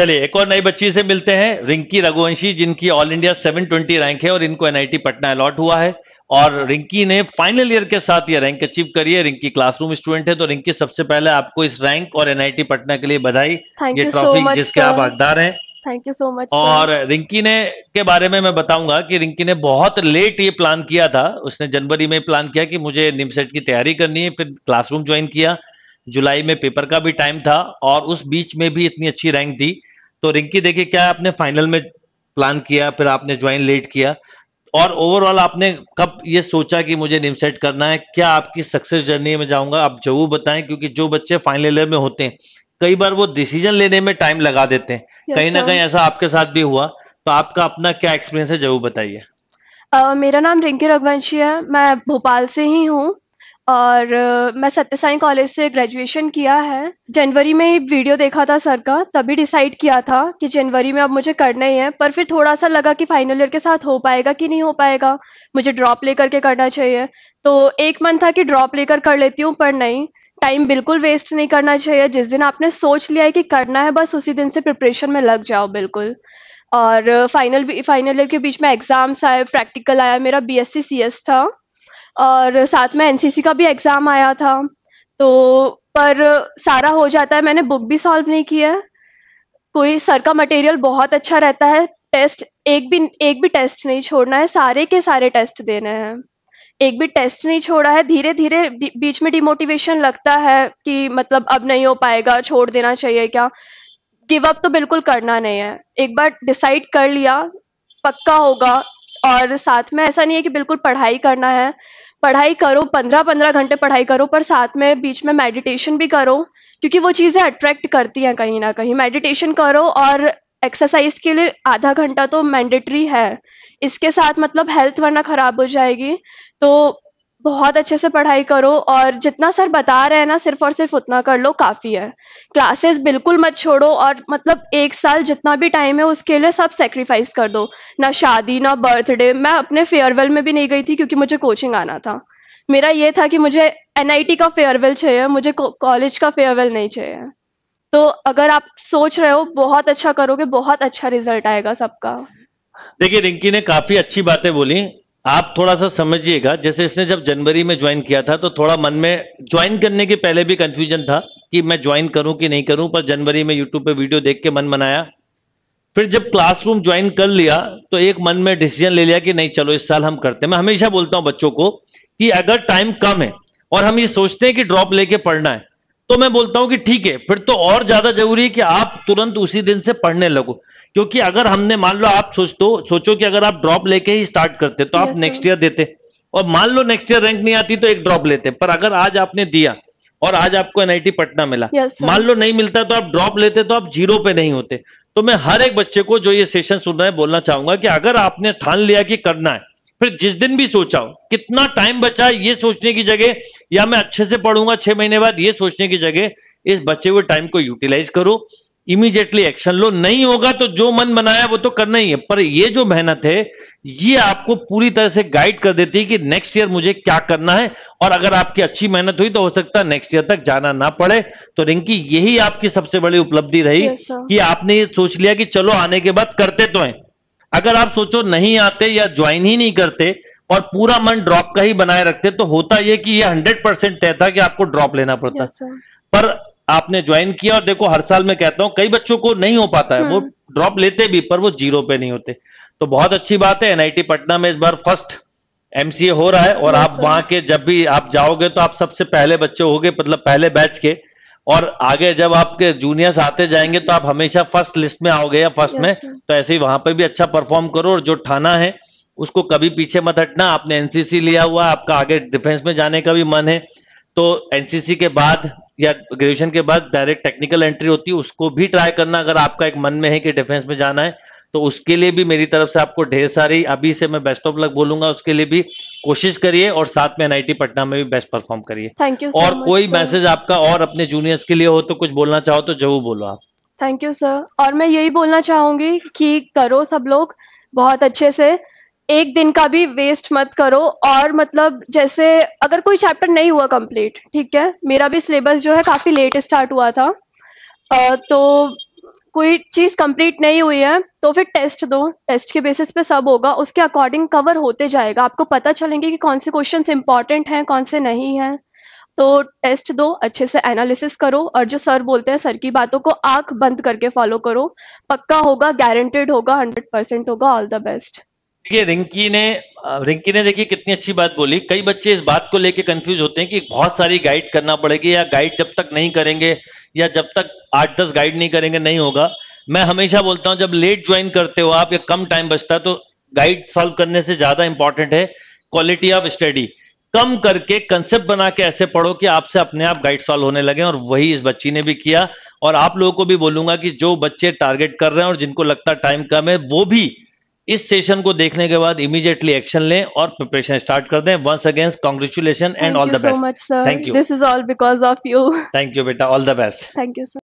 चलिए एक और नई बच्ची से मिलते हैं रिंकी रघुवंशी जिनकी ऑल इंडिया 720 रैंक है और इनको एनआईटी पटना अलॉट हुआ है और रिंकी ने फाइनल ईयर के साथ ये रैंक अचीव करी है रिंकी क्लासरूम स्टूडेंट है तो रिंकी सबसे पहले आपको इस रैंक और एनआईटी पटना के लिए बधाई ये ट्रॉफी so जिसके आप हकदार हैं थैंक यू सो मच और रिंकी ने के बारे में मैं बताऊंगा कि रिंकी ने बहुत लेट ये प्लान किया था उसने जनवरी में प्लान किया कि मुझे निमसेट की तैयारी करनी है फिर क्लासरूम ज्वाइन किया जुलाई में पेपर का भी टाइम था और उस बीच में भी इतनी अच्छी रैंक थी तो रिंकी देखिए क्या आपने फाइनल में प्लान किया फिर आपने ज्वाइन लेट किया और ओवरऑल आपने कब ये सोचा कि मुझे निमसेट करना है क्या आपकी सक्सेस जर्नी में जाऊंगा आप जरूर बताएं क्योंकि जो बच्चे फाइनल ईयर में होते हैं कई बार वो डिसीजन लेने में टाइम लगा देते हैं कहीं ना कहीं ऐसा आपके साथ भी हुआ तो आपका अपना क्या एक्सपीरियंस है जरूर बताइए मेरा नाम रिंकी रघुवंशी है मैं भोपाल से ही हूँ और मैं सत्य साई कॉलेज से ग्रेजुएशन किया है जनवरी में ही वीडियो देखा था सर का तभी डिसाइड किया था कि जनवरी में अब मुझे करना ही है पर फिर थोड़ा सा लगा कि फाइनल ईयर के साथ हो पाएगा कि नहीं हो पाएगा मुझे ड्रॉप लेकर के करना चाहिए तो एक मंथ था कि ड्रॉप लेकर कर लेती हूँ पर नहीं टाइम बिल्कुल वेस्ट नहीं करना चाहिए जिस दिन आपने सोच लिया है कि करना है बस उसी दिन से प्रिपरेशन में लग जाओ बिल्कुल और फाइनल फाइनल ईयर के बीच में एग्ज़ाम्स आए प्रैक्टिकल आया मेरा बी एस था और साथ में एनसीसी का भी एग्ज़ाम आया था तो पर सारा हो जाता है मैंने बुक भी सॉल्व नहीं किया है कोई सर का मटेरियल बहुत अच्छा रहता है टेस्ट एक भी एक भी टेस्ट नहीं छोड़ना है सारे के सारे टेस्ट देने हैं एक भी टेस्ट नहीं छोड़ा है धीरे धीरे बीच में डिमोटिवेशन लगता है कि मतलब अब नहीं हो पाएगा छोड़ देना चाहिए क्या गिव अप तो बिल्कुल करना नहीं है एक बार डिसाइड कर लिया पक्का होगा और साथ में ऐसा नहीं है कि बिल्कुल पढ़ाई करना है पढ़ाई करो पंद्रह पंद्रह घंटे पढ़ाई करो पर साथ में बीच में मेडिटेशन भी करो क्योंकि वो चीज़ें अट्रैक्ट करती हैं कहीं ना कहीं मेडिटेशन करो और एक्सरसाइज के लिए आधा घंटा तो मैंडेटरी है इसके साथ मतलब हेल्थ वरना ख़राब हो जाएगी तो बहुत अच्छे से पढ़ाई करो और जितना सर बता रहे हैं ना सिर्फ और सिर्फ उतना कर लो काफ़ी है क्लासेस बिल्कुल मत छोड़ो और मतलब एक साल जितना भी टाइम है उसके लिए सब सेक्रीफाइस कर दो ना शादी ना बर्थडे मैं अपने फेयरवेल में भी नहीं गई थी क्योंकि मुझे कोचिंग आना था मेरा ये था कि मुझे एन का फेयरवेल चाहिए मुझे कॉलेज का फेयरवेल नहीं चाहिए तो अगर आप सोच रहे हो बहुत अच्छा करोगे बहुत अच्छा रिजल्ट आएगा सबका देखिए रिंकी ने काफी अच्छी बातें बोली आप थोड़ा सा समझिएगा जैसे इसने जब जनवरी में ज्वाइन किया था तो थोड़ा मन में ज्वाइन करने के पहले भी कंफ्यूजन था कि मैं ज्वाइन करूं कि नहीं करूं पर जनवरी में यूट्यूब पे वीडियो देख के मन मनाया फिर जब क्लासरूम ज्वाइन कर लिया तो एक मन में डिसीजन ले लिया कि नहीं चलो इस साल हम करते मैं हमेशा बोलता हूं बच्चों को कि अगर टाइम कम है और हम ये सोचते हैं कि ड्रॉप लेके पढ़ना है तो मैं बोलता हूं कि ठीक है फिर तो और ज्यादा जरूरी है कि आप तुरंत उसी दिन से पढ़ने लगो क्योंकि अगर हमने मान लो आप सोच तो सोचो कि अगर आप ड्रॉप लेके ही स्टार्ट करते तो आप नेक्स्ट ईयर देते और मान लो नेक्स्ट ईयर रैंक नहीं आती तो एक ड्रॉप लेते पर अगर आज आपने दिया और आज आपको एनआईटी पटना मिला मान लो नहीं मिलता तो आप ड्रॉप लेते तो आप जीरो पे नहीं होते तो मैं हर एक बच्चे को जो ये सेशन सुन रहा है बोलना चाहूंगा कि अगर आपने ठान लिया कि करना है फिर जिस दिन भी सोचा हो कितना टाइम बचा ये सोचने की जगह या मैं अच्छे से पढ़ूंगा छह महीने बाद ये सोचने की जगह इस बचे हुए टाइम को यूटिलाइज करो इमीजिएटली एक्शन लो नहीं होगा तो जो मन बनाया वो तो करना ही है पर ये जो मेहनत है ये आपको पूरी तरह से गाइड कर देती है कि नेक्स्ट ईयर मुझे क्या करना है और अगर आपकी अच्छी मेहनत हुई तो हो सकता है नेक्स्ट ईयर तक जाना ना पड़े तो रिंकी यही आपकी सबसे बड़ी उपलब्धि रही कि आपने ये सोच लिया कि चलो आने के बाद करते तो हैं अगर आप सोचो नहीं आते या ज्वाइन ही नहीं करते और पूरा मन ड्रॉप का ही बनाए रखते तो होता यह कि यह हंड्रेड परसेंट तय था कि आपको ड्रॉप लेना पड़ता पर आपने ज्वाइन किया और देखो हर साल मैं कहता हूँ कई बच्चों को नहीं हो पाता है वो ड्रॉप हाँ। लेते भी पर वो जीरो पे नहीं होते तो बहुत अच्छी बात है एनआईटी पटना में इस बार फर्स्ट एमसीए हो रहा है और आप वहां के जब भी आप जाओगे तो आप सबसे पहले बच्चे होगे मतलब पहले बैच के और आगे जब आपके जूनियर्स आते जाएंगे तो आप हमेशा फर्स्ट लिस्ट में आओगे या फर्स्ट में तो ऐसे ही वहां पर भी अच्छा परफॉर्म करो और जो ठाना है उसको कभी पीछे मत हटना आपने एनसीसी लिया हुआ आपका आगे डिफेंस में जाने का भी मन है तो एनसीसी के बाद या ग्रेजुएशन के बाद डायरेक्ट टेक्निकल एंट्री होती है उसको भी ट्राई करना अगर आपका एक मन में है कि डिफेंस में जाना है तो उसके लिए भी मेरी तरफ से आपको ढेर सारी अभी से मैं बेस्ट ऑफ लक बोलूंगा उसके लिए भी कोशिश करिए और साथ में एनआईटी पटना में भी बेस्ट परफॉर्म करिए थैंक यू और कोई मैसेज आपका और अपने जूनियर्स के लिए हो तो कुछ बोलना चाहो तो जरूर बोलो आप थैंक यू सर और मैं यही बोलना चाहूंगी कि करो सब लोग बहुत अच्छे से एक दिन का भी वेस्ट मत करो और मतलब जैसे अगर कोई चैप्टर नहीं हुआ कंप्लीट ठीक है मेरा भी सिलेबस जो है काफ़ी लेट स्टार्ट हुआ था आ, तो कोई चीज़ कंप्लीट नहीं हुई है तो फिर टेस्ट दो टेस्ट के बेसिस पे सब होगा उसके अकॉर्डिंग कवर होते जाएगा आपको पता चलेंगे कि कौन से क्वेश्चन इंपॉर्टेंट हैं कौन से नहीं हैं तो टेस्ट दो अच्छे से एनालिसिस करो और जो सर बोलते हैं सर की बातों को आंख बंद करके फॉलो करो पक्का होगा गारंटेड होगा हंड्रेड परसेंट होगा ऑल द बेस्ट देखिए रिंकी ने रिंकी ने देखिए कितनी अच्छी बात बोली कई बच्चे इस बात को लेके कंफ्यूज होते हैं कि बहुत सारी गाइड करना पड़ेगी या गाइड जब तक नहीं करेंगे या जब तक आठ दस गाइड नहीं करेंगे नहीं होगा मैं हमेशा बोलता हूं जब लेट ज्वाइन करते हो आप या कम टाइम बचता है तो गाइड सॉल्व करने से ज्यादा इंपॉर्टेंट है क्वालिटी ऑफ स्टडी कम करके कंसेप्ट बना के ऐसे पढ़ो कि आपसे अपने आप गाइड सॉल्व होने लगे और वही इस बच्ची ने भी किया और आप लोगों को भी बोलूंगा कि जो बच्चे टारगेट कर रहे हैं और जिनको लगता है टाइम कम है वो भी इस सेशन को देखने के बाद इमीडिएटली एक्शन लें और प्रिपरेशन स्टार्ट कर दें once again congratulation and all the best thank you this is all because of you thank you बेटा all the best thank you sir